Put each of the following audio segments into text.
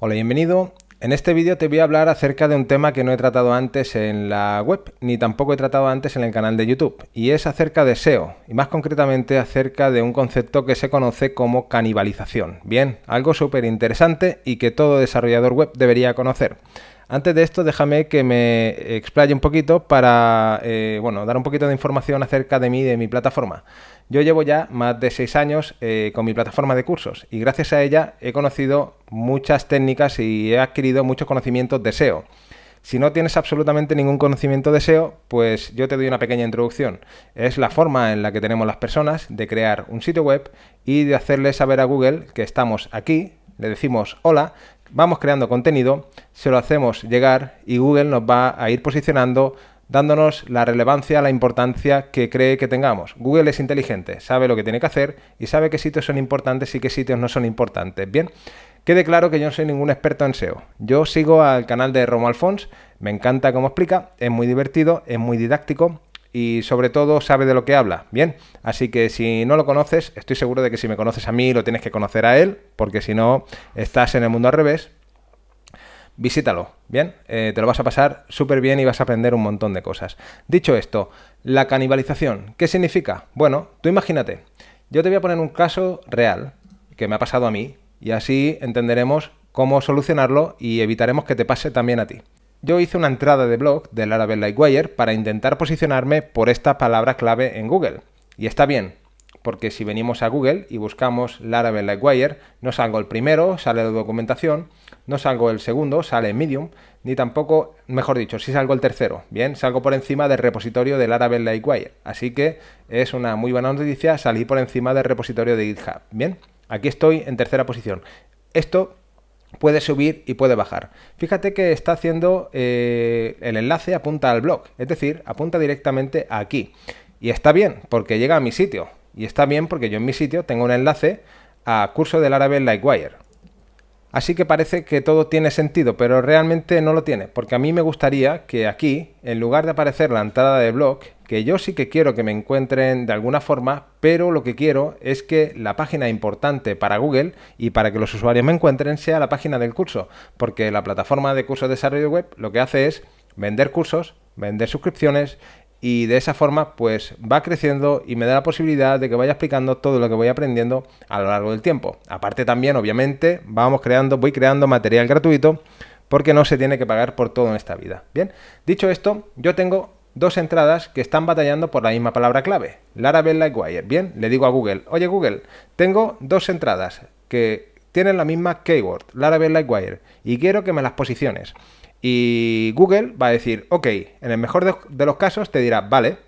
Hola, bienvenido. En este vídeo te voy a hablar acerca de un tema que no he tratado antes en la web, ni tampoco he tratado antes en el canal de YouTube, y es acerca de SEO, y más concretamente acerca de un concepto que se conoce como canibalización. Bien, algo súper interesante y que todo desarrollador web debería conocer. Antes de esto, déjame que me explaye un poquito para, eh, bueno, dar un poquito de información acerca de mí y de mi plataforma. Yo llevo ya más de seis años eh, con mi plataforma de cursos y gracias a ella he conocido muchas técnicas y he adquirido muchos conocimientos de SEO. Si no tienes absolutamente ningún conocimiento de SEO, pues yo te doy una pequeña introducción. Es la forma en la que tenemos las personas de crear un sitio web y de hacerle saber a Google que estamos aquí, le decimos hola, vamos creando contenido, se lo hacemos llegar y Google nos va a ir posicionando dándonos la relevancia, la importancia que cree que tengamos. Google es inteligente, sabe lo que tiene que hacer y sabe qué sitios son importantes y qué sitios no son importantes. Bien, quede claro que yo no soy ningún experto en SEO. Yo sigo al canal de Romo Alfons, me encanta cómo explica, es muy divertido, es muy didáctico, y sobre todo sabe de lo que habla. Bien, así que si no lo conoces, estoy seguro de que si me conoces a mí, lo tienes que conocer a él, porque si no, estás en el mundo al revés, visítalo, ¿bien? Eh, te lo vas a pasar súper bien y vas a aprender un montón de cosas. Dicho esto, la canibalización, ¿qué significa? Bueno, tú imagínate, yo te voy a poner un caso real que me ha pasado a mí y así entenderemos cómo solucionarlo y evitaremos que te pase también a ti. Yo hice una entrada de blog del Laravel Lightwire para intentar posicionarme por esta palabra clave en Google. Y está bien, porque si venimos a Google y buscamos Laravel Lightwire, no salgo el primero, sale la documentación, no salgo el segundo, sale Medium, ni tampoco, mejor dicho, si salgo el tercero, bien, salgo por encima del repositorio de Laravel Lightwire. Así que es una muy buena noticia salir por encima del repositorio de GitHub, bien. Aquí estoy en tercera posición. Esto puede subir y puede bajar. Fíjate que está haciendo eh, el enlace apunta al blog, es decir, apunta directamente aquí. Y está bien, porque llega a mi sitio. Y está bien porque yo en mi sitio tengo un enlace a curso del árabe Lightwire. Así que parece que todo tiene sentido, pero realmente no lo tiene, porque a mí me gustaría que aquí, en lugar de aparecer la entrada de blog, que yo sí que quiero que me encuentren de alguna forma, pero lo que quiero es que la página importante para Google y para que los usuarios me encuentren sea la página del curso, porque la plataforma de cursos de desarrollo web lo que hace es vender cursos, vender suscripciones y de esa forma pues va creciendo y me da la posibilidad de que vaya explicando todo lo que voy aprendiendo a lo largo del tiempo. Aparte también obviamente vamos creando, voy creando material gratuito porque no se tiene que pagar por todo en esta vida. Bien, dicho esto, yo tengo dos entradas que están batallando por la misma palabra clave, Laravel Lightwire. Bien, le digo a Google, oye Google, tengo dos entradas que tienen la misma keyword, Laravel Lightwire, y quiero que me las posiciones. Y Google va a decir, ok, en el mejor de, los casos te dirá, vale,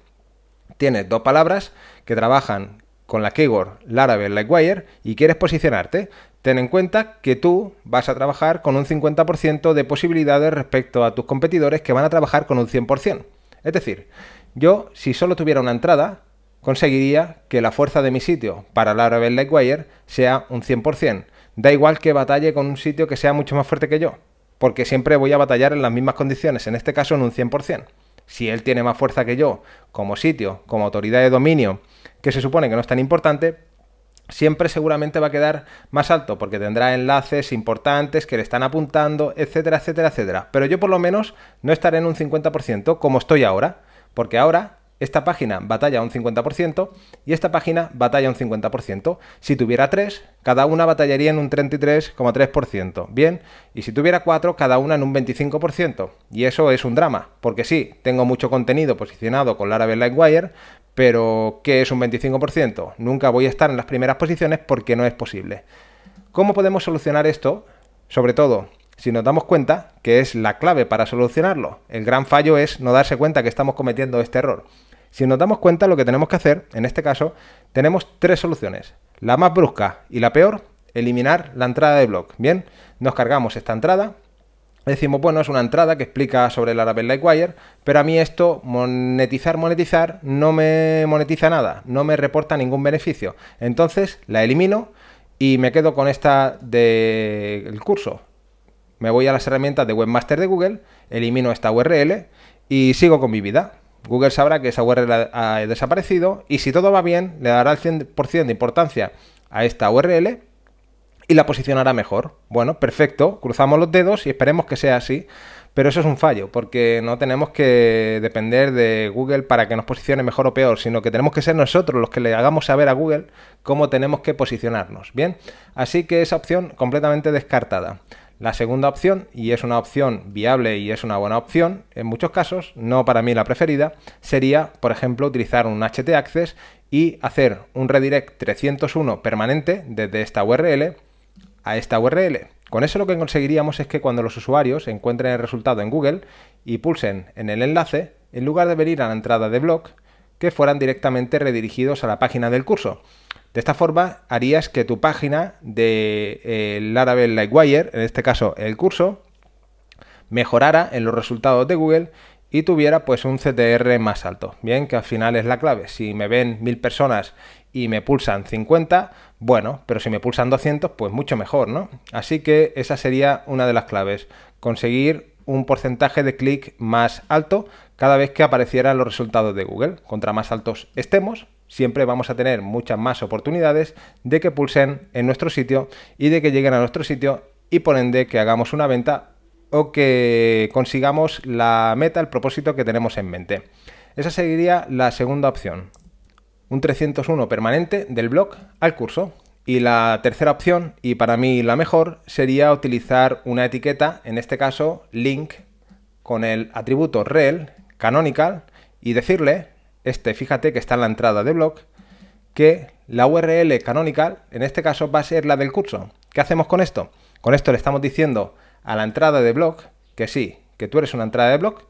tienes dos palabras que trabajan con la keyword Laravel Lightwire y quieres posicionarte, ten en cuenta que tú vas a trabajar con un 50% de posibilidades respecto a tus competidores que van a trabajar con un 100%. Es decir, yo si solo tuviera una entrada, conseguiría que la fuerza de mi sitio para Laravel Lightwire sea un 100%. Da igual que batalle con un sitio que sea mucho más fuerte que yo porque siempre voy a batallar en las mismas condiciones, en este caso en un 100%. Si él tiene más fuerza que yo, como sitio, como autoridad de dominio, que se supone que no es tan importante, siempre seguramente va a quedar más alto porque tendrá enlaces importantes que le están apuntando, etcétera, etcétera, etcétera. Pero yo por lo menos no estaré en un 50% como estoy ahora, porque ahora esta página batalla un 50% y esta página batalla un 50%. Si tuviera 3, cada una batallaría en un 33,3%. Bien, y si tuviera 4, cada una en un 25%. Y eso es un drama, porque sí, tengo mucho contenido posicionado con Laravel Lightwire, pero ¿qué es un 25%? Nunca voy a estar en las primeras posiciones porque no es posible. ¿Cómo podemos solucionar esto? Sobre todo, si nos damos cuenta que es la clave para solucionarlo. El gran fallo es no darse cuenta que estamos cometiendo este error. Si nos damos cuenta, lo que tenemos que hacer, en este caso, tenemos tres soluciones. La más brusca y la peor, eliminar la entrada de blog. Bien, nos cargamos esta entrada. Decimos, bueno, es una entrada que explica sobre el like Lightwire, pero a mí esto, monetizar, monetizar, no me monetiza nada, no me reporta ningún beneficio. Entonces la elimino y me quedo con esta del curso. Me voy a las herramientas de Webmaster de Google, elimino esta URL y sigo con mi vida. Google sabrá que esa URL ha desaparecido y si todo va bien, le dará el 100% de importancia a esta URL y la posicionará mejor. Bueno, perfecto, cruzamos los dedos y esperemos que sea así, pero eso es un fallo, porque no tenemos que depender de Google para que nos posicione mejor o peor, sino que tenemos que ser nosotros los que le hagamos saber a Google cómo tenemos que posicionarnos. Bien, así que esa opción completamente descartada. La segunda opción, y es una opción viable y es una buena opción, en muchos casos, no para mí la preferida, sería, por ejemplo, utilizar un HT Access y hacer un redirect 301 permanente desde esta URL a esta URL. Con eso lo que conseguiríamos es que cuando los usuarios encuentren el resultado en Google y pulsen en el enlace, en lugar de venir a la entrada de blog, que fueran directamente redirigidos a la página del curso. De esta forma harías que tu página de eh, Laravel Lightwire, en este caso el curso, mejorara en los resultados de Google y tuviera pues un CTR más alto. Bien, que al final es la clave. Si me ven mil personas y me pulsan 50, bueno, pero si me pulsan 200, pues mucho mejor, ¿no? Así que esa sería una de las claves, conseguir un porcentaje de clic más alto cada vez que aparecieran los resultados de Google. Contra más altos estemos, siempre vamos a tener muchas más oportunidades de que pulsen en nuestro sitio y de que lleguen a nuestro sitio y ponen de que hagamos una venta o que consigamos la meta, el propósito que tenemos en mente. Esa sería la segunda opción. Un 301 permanente del blog al curso. Y la tercera opción, y para mí la mejor, sería utilizar una etiqueta, en este caso link, con el atributo rel canonical y decirle este fíjate que está en la entrada de blog, que la URL canónica en este caso va a ser la del curso. ¿Qué hacemos con esto? Con esto le estamos diciendo a la entrada de blog que sí, que tú eres una entrada de blog,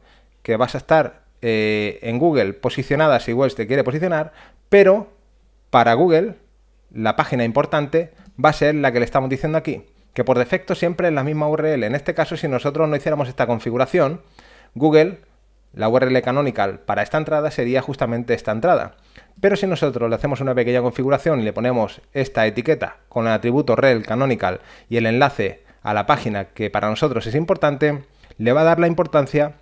que vas a estar eh, en Google posicionada si Google te quiere posicionar, pero para Google la página importante va a ser la que le estamos diciendo aquí, que por defecto siempre es la misma URL. En este caso, si nosotros no hiciéramos esta configuración, Google la URL canonical para esta entrada sería justamente esta entrada. Pero si nosotros le hacemos una pequeña configuración y le ponemos esta etiqueta con el atributo rel canonical y el enlace a la página que para nosotros es importante, le va a dar la importancia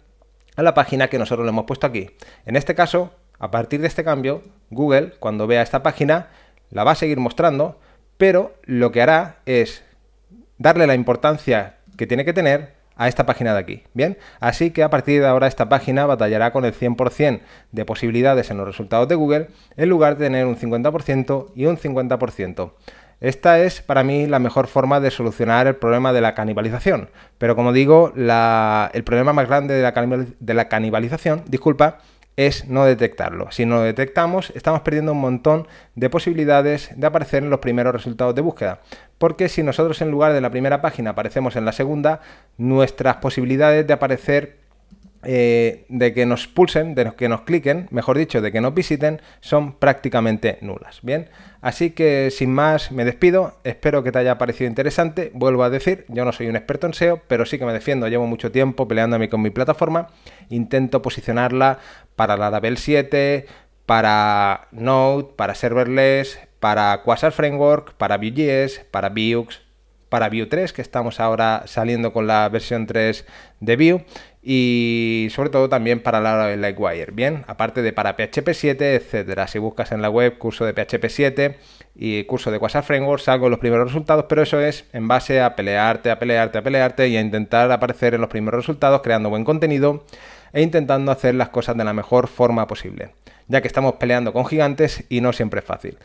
a la página que nosotros le hemos puesto aquí. En este caso, a partir de este cambio, Google, cuando vea esta página, la va a seguir mostrando, pero lo que hará es darle la importancia que tiene que tener a esta página de aquí, ¿bien? Así que a partir de ahora esta página batallará con el 100% de posibilidades en los resultados de Google en lugar de tener un 50% y un 50%. Esta es para mí la mejor forma de solucionar el problema de la canibalización, pero como digo, el problema más grande de la canibalización, disculpa, es no detectarlo. Si no lo detectamos, estamos perdiendo un montón de posibilidades de aparecer en los primeros resultados de búsqueda. Porque si nosotros en lugar de la primera página aparecemos en la segunda, nuestras posibilidades de aparecer eh, de que nos pulsen, de que nos cliquen, mejor dicho, de que nos visiten, son prácticamente nulas. Bien, así que sin más me despido, espero que te haya parecido interesante, vuelvo a decir, yo no soy un experto en SEO, pero sí que me defiendo, llevo mucho tiempo peleándome con mi plataforma, intento posicionarla para la DABEL 7, para Node, para Serverless, para Quasar Framework, para Vue.js, para Vuex, para Vue 3, que estamos ahora saliendo con la versión 3 de Vue y sobre todo también para la Lightwire, bien, aparte de para PHP 7, etcétera. Si buscas en la web curso de PHP 7 y curso de Quasar Framework, salgo los primeros resultados, pero eso es en base a pelearte, a pelearte, a pelearte y a intentar aparecer en los primeros resultados creando buen contenido e intentando hacer las cosas de la mejor forma posible, ya que estamos peleando con gigantes y no siempre es fácil.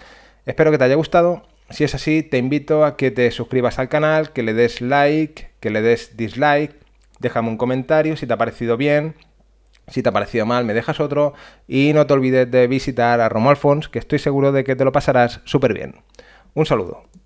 Espero que te haya gustado si es así, te invito a que te suscribas al canal, que le des like, que le des dislike, déjame un comentario si te ha parecido bien, si te ha parecido mal, me dejas otro y no te olvides de visitar a Romualfons, que estoy seguro de que te lo pasarás súper bien. Un saludo.